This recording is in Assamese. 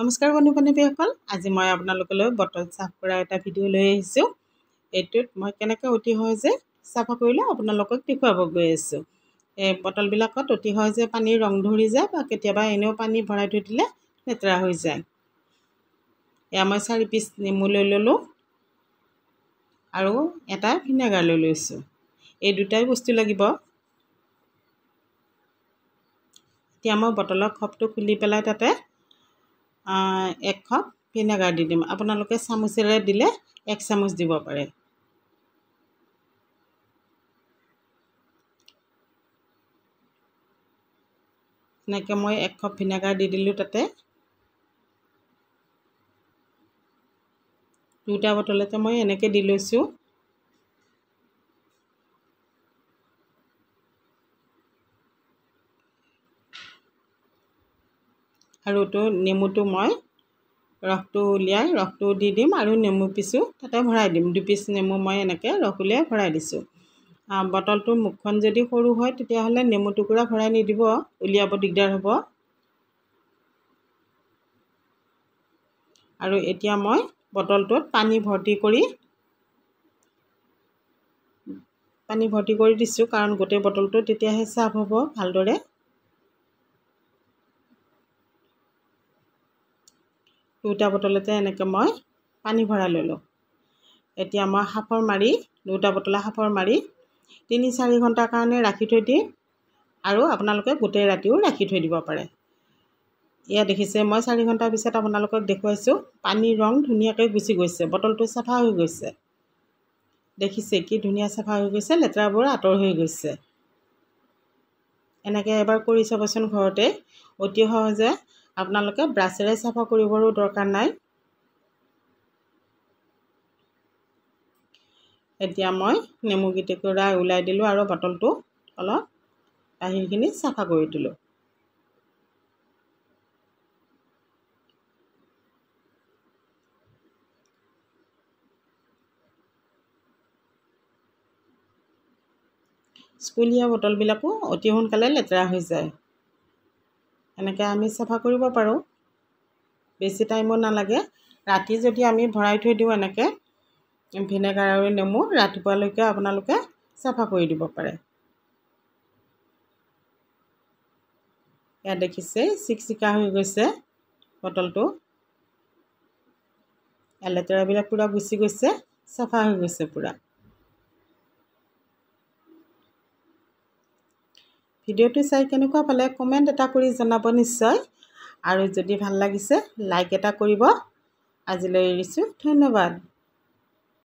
নমস্কাৰ বন্ধু বান্ধৱীসকল আজি মই আপোনালোকলৈ বটল চাফ কৰা এটা ভিডিঅ' লৈ আহিছোঁ এইটোত মই কেনেকৈ অতি সহজে চাফা কৰিলে আপোনালোকক দেখুৱাব গৈ আছোঁ এই বটলবিলাকত অতি সহজে পানী ৰং ধৰি যায় বা কেতিয়াবা এনেও পানী ভৰাই থৈ দিলে লেতেৰা হৈ যায় এয়া মই চাৰি পিচ নেমু লৈ ল'লোঁ আৰু এটা ভিনেগাৰ লৈ লৈছোঁ এই দুটাই বস্তু লাগিব এতিয়া মই বটলৰ খপটো খুলি পেলাই তাতে এক কাপ ভিনেগাৰ দি দিম আপোনালোকে চামুচেৰে দিলে এক চামুচ দিব পাৰে এনেকৈ মই এক কাপ ভিনেগাৰ দি দিলোঁ তাতে দুটা বটলতে মই এনেকৈ দি লৈছোঁ আৰু এইটো নেমুটো মই ৰসটো উলিয়াই ৰসটো দি দিম আৰু নেমু পিচো তাতে ভৰাই দিম দুপিচ নেমু মই এনেকৈ ৰস উলিয়াই ভৰাই দিছোঁ বটলটো মুখখন যদি সৰু হয় তেতিয়াহ'লে নেমু টুকুৰা ভৰাই নিদিব উলিয়াব দিগদাৰ হ'ব আৰু এতিয়া মই বটলটোত পানী ভৰ্তি কৰি পানী ভৰ্তি কৰি দিছোঁ কাৰণ গোটেই বটলটো তেতিয়াহে চাফ হ'ব ভালদৰে দুটা বটলতে এনেকৈ মই পানী ভৰাই ল'লোঁ এতিয়া মই সাপৰ মাৰি দুটা বটলা সাপৰ মাৰি তিনি চাৰি ঘণ্টাৰ কাৰণে ৰাখি থৈ দিম আৰু আপোনালোকে গোটেই ৰাতিও ৰাখি থৈ দিব পাৰে ইয়াত দেখিছে মই চাৰি ঘণ্টাৰ পিছত আপোনালোকক দেখুৱাইছোঁ পানীৰ ৰং ধুনীয়াকৈ গুচি গৈছে বটলটো চাফা হৈ গৈছে দেখিছে কি ধুনীয়া চাফা হৈ গৈছে লেতেৰাবোৰ আঁতৰ হৈ গৈছে এনেকৈ এবাৰ কৰি চাবচোন ঘৰতে অতি সহজে আপোনালোকে ব্ৰাছেৰে চাফা কৰিবৰো দৰকাৰ নাই এতিয়া মই নেমু কেইটুকুৰা ওলাই দিলোঁ আৰু বটলটো অলপ কাঁহীখিনি চাফা কৰি দিলোঁ স্কুলীয়া বটলবিলাকো অতি সোনকালে লেতেৰা হৈ যায় এনেকৈ আমি চাফা কৰিব পাৰোঁ বেছি টাইমো নালাগে ৰাতি যদি আমি ভৰাই থৈ দিওঁ এনেকৈ ভিনেগাৰ আৰু নেমু ৰাতিপুৱালৈকে আপোনালোকে চাফা কৰি দিব পাৰে ইয়াত দেখিছে চিকচিকা হৈ গৈছে বটলটো এলেতেৰাবিলাক পূৰা গুচি গৈছে চাফা হৈ গৈছে পূৰা ভিডিঅ'টো চাই কেনেকুৱা পালে কমেণ্ট এটা কৰি জনাব নিশ্চয় আৰু যদি ভাল লাগিছে লাইক এটা কৰিব আজিলৈ এৰিছোঁ ধন্যবাদ